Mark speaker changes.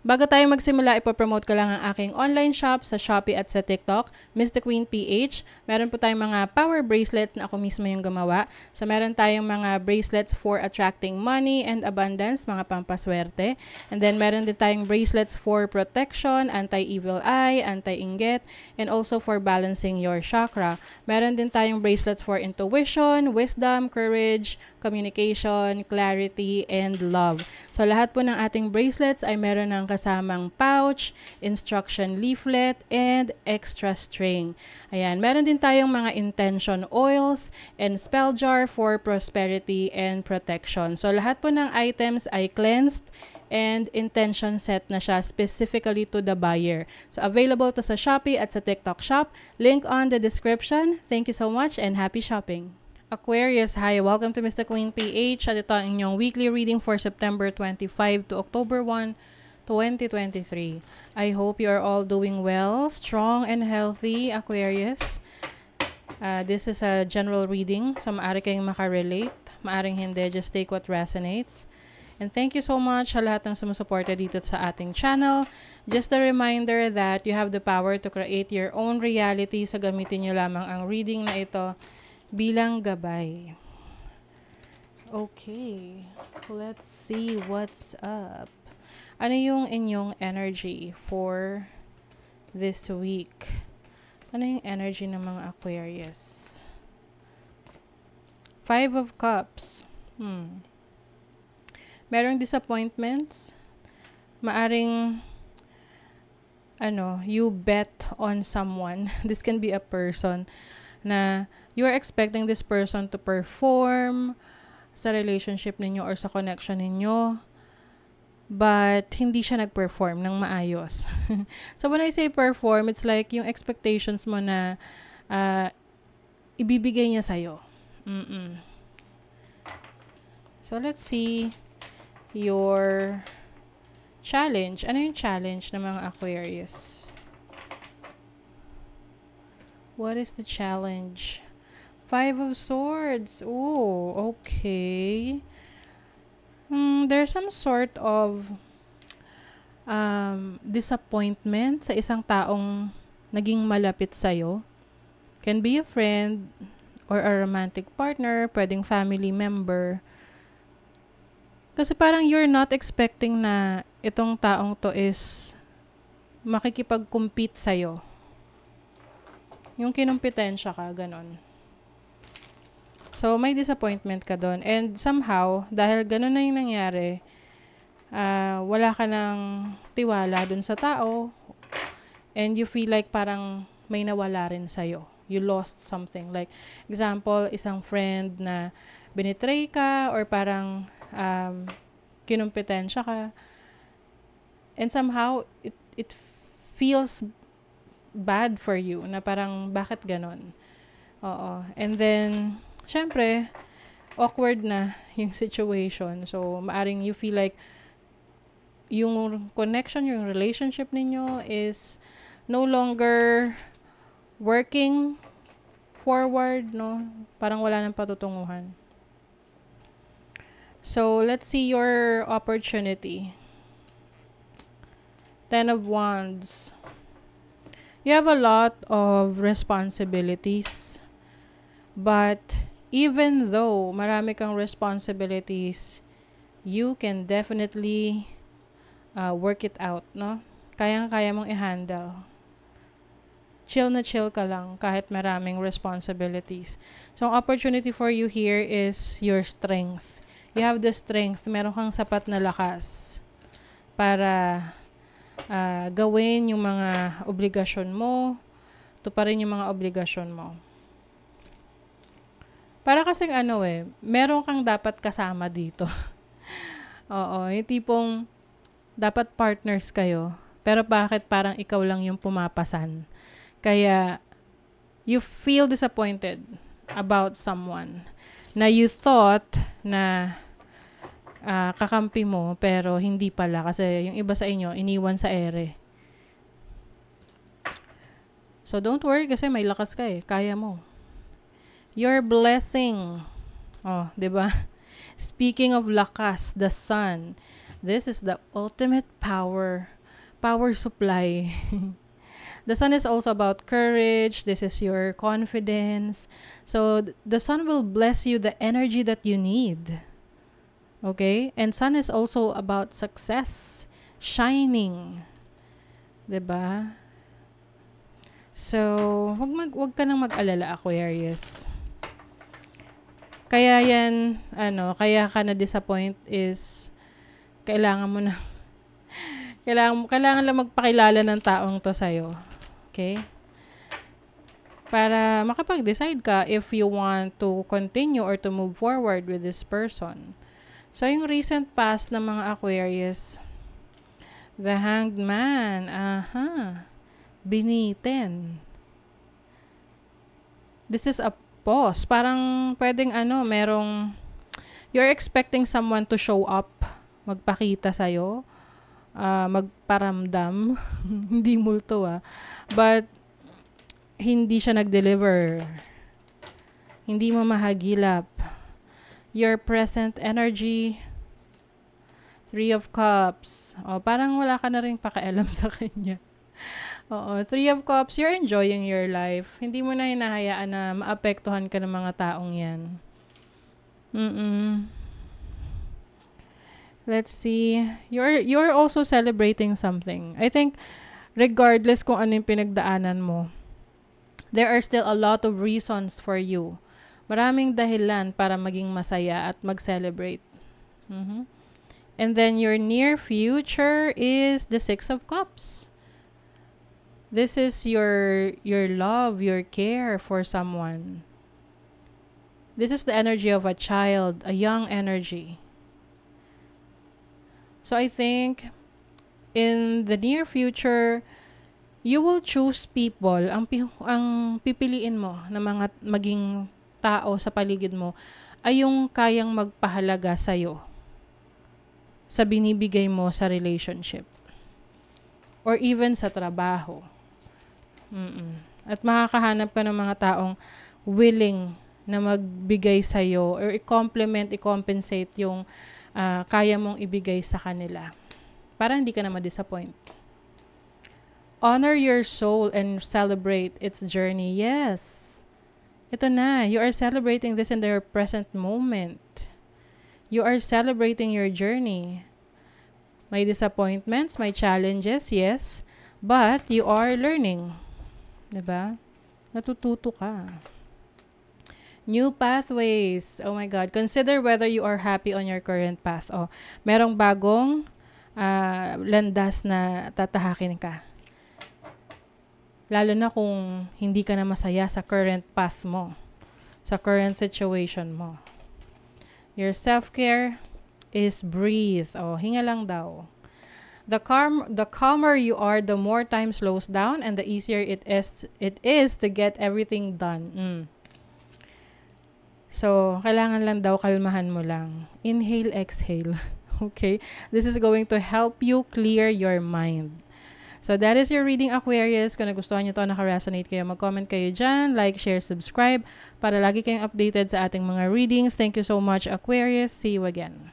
Speaker 1: Bago tayo magsimula, ipopromote ko lang ang aking online shop sa Shopee at sa TikTok, Mr. Queen PH. Meron po tayong mga power bracelets na ako mismo yung gumawa. So meron tayong mga bracelets for attracting money and abundance, mga pampaswerte. And then meron din tayong bracelets for protection, anti-evil eye, anti-inggit, and also for balancing your chakra. Meron din tayong bracelets for intuition, wisdom, courage, communication, clarity, and love. So lahat po ng ating bracelets ay meron ng kasamang pouch, instruction leaflet, and extra string. Ayan, meron din tayong mga intention oils and spell jar for prosperity and protection. So lahat po ng items ay cleansed, and intention set na siya specifically to the buyer. So available to sa Shopee at sa TikTok shop. Link on the description. Thank you so much and happy shopping! Aquarius, hi! Welcome to Mr. Queen PH at ito ang inyong weekly reading for September 25 to October 1, 2023. I hope you are all doing well, strong and healthy, Aquarius. Uh, this is a general reading, so maaari kayong makarelate, maaring hindi, just take what resonates. And thank you so much sa lahat ng sumusuporta dito sa ating channel. Just a reminder that you have the power to create your own reality, so gamitin nyo lamang ang reading na ito bilang gabay. Okay, let's see what's up. Ano yung inyong energy for this week? Ano yung energy ng mga Aquarius? Five of Cups. Hmm. Merong disappointments. Maaring ano, you bet on someone. This can be a person na you are expecting this person to perform sa relationship ninyo or sa connection ninyo but hindi siya nag-perform ng maayos. so when I say perform, it's like yung expectations mo na uh, ibibigay niya sa'yo. Mm-mm. So let's see your challenge. Ano yung challenge ng mga Aquarius? What is the challenge? Five of Swords. Oh, okay. Mm, there's some sort of um, disappointment sa isang taong naging malapit sa'yo. Can be a friend or a romantic partner, pwedeng family member. Kasi parang you're not expecting na itong taong to is makikipag-compete sa'yo yung kinumpitensya ka, ganun. So, may disappointment ka doon. And somehow, dahil ganun na yung nangyari, uh, wala ka ng tiwala doon sa tao. And you feel like parang may nawala rin sa'yo. You lost something. Like, example, isang friend na binitray ka or parang um, kinumpetensya ka. And somehow, it, it feels bad for you na parang bakit ganon. Oo. And then, syempre, awkward na yung situation. So, maaring you feel like yung connection, yung relationship ninyo is no longer working forward, no? Parang wala nang patutunguhan. So, let's see your opportunity. Ten of Wands you have a lot of responsibilities. But even though marami kang responsibilities, you can definitely uh, work it out, no? Kayang-kaya mong i-handle. Chill na chill ka lang kahit maraming responsibilities. So, opportunity for you here is your strength. You have the strength. Meron kang sapat na lakas para uh, gawin yung mga obligasyon mo, tuparin yung mga obligasyon mo. Para kasing ano eh, meron kang dapat kasama dito. Oo, yung tipong dapat partners kayo, pero bakit parang ikaw lang yung pumapasan? Kaya you feel disappointed about someone na you thought na uh, kakampi mo pero hindi pala kasi yung iba sa inyo iniwan sa ere. So don't worry kasi may lakas ka eh, kaya mo. Your blessing. Oh, 'di ba? Speaking of lakas, the sun. This is the ultimate power power supply. The sun is also about courage. This is your confidence. So the sun will bless you the energy that you need. Okay? And sun is also about success, shining. 'Di ba? So, wag mag wag ka nang mag-alala, Aquarius. Kaya 'yan, ano, kaya ka na disappoint is kailangan mo na kailangan kailangan lang magpakilala ng taong to sa iyo. Okay? Para makapag-decide ka if you want to continue or to move forward with this person. So, yung recent past ng mga Aquarius, the hanged man, aha, biniten. This is a pause. Parang pwedeng ano, merong, you're expecting someone to show up, magpakita sa'yo, uh, magparamdam. hindi multo ah. But, hindi siya nag-deliver. Hindi mo mahagilap your present energy. Three of Cups. Oh, parang wala ka na rin pakialam sa kanya. Oo, Three of Cups, you're enjoying your life. Hindi mo na hinahayaan na maapektuhan ka ng mga taong yan. Mm-mm. Let's see. You're, you're also celebrating something. I think, regardless kung ano yung pinagdaanan mo, there are still a lot of reasons for you Maraming dahilan para maging masaya at mag-celebrate. Mm-hmm. And then your near future is the Six of Cups. This is your your love, your care for someone. This is the energy of a child, a young energy. So I think in the near future, you will choose people ang ang pipiliin mo na mga maging tao sa paligid mo ay yung kayang magpahalaga sa iyo sa binibigay mo sa relationship or even sa trabaho. Mm-mm. At makakahanap ka ng mga taong willing na magbigay sa iyo or i-complement, i-compensate yung uh, kaya mong ibigay sa kanila para hindi ka na ma-disappoint. Honor your soul and celebrate its journey. Yes. Ito na, you are celebrating this in the present moment. You are celebrating your journey. May disappointments, may challenges, yes. But you are learning. Diba? Natututo ka. New pathways. Oh my God. Consider whether you are happy on your current path. Oh, merong bagong uh, landas na tatahakin ka. Lalo na kung hindi ka na masaya sa current path mo, sa current situation mo. Your self-care is breathe. oh, hinga lang daw. The, calm, the calmer you are, the more time slows down and the easier it is, it is to get everything done. Mm. So, kailangan lang daw kalmahan mo lang. Inhale, exhale. okay? This is going to help you clear your mind. So that is your reading Aquarius. Kung nagustuhan nyo to, naka-resonate kayo, mag-comment kayo dyan, like, share, subscribe para lagi kayong updated sa ating mga readings. Thank you so much Aquarius. See you again.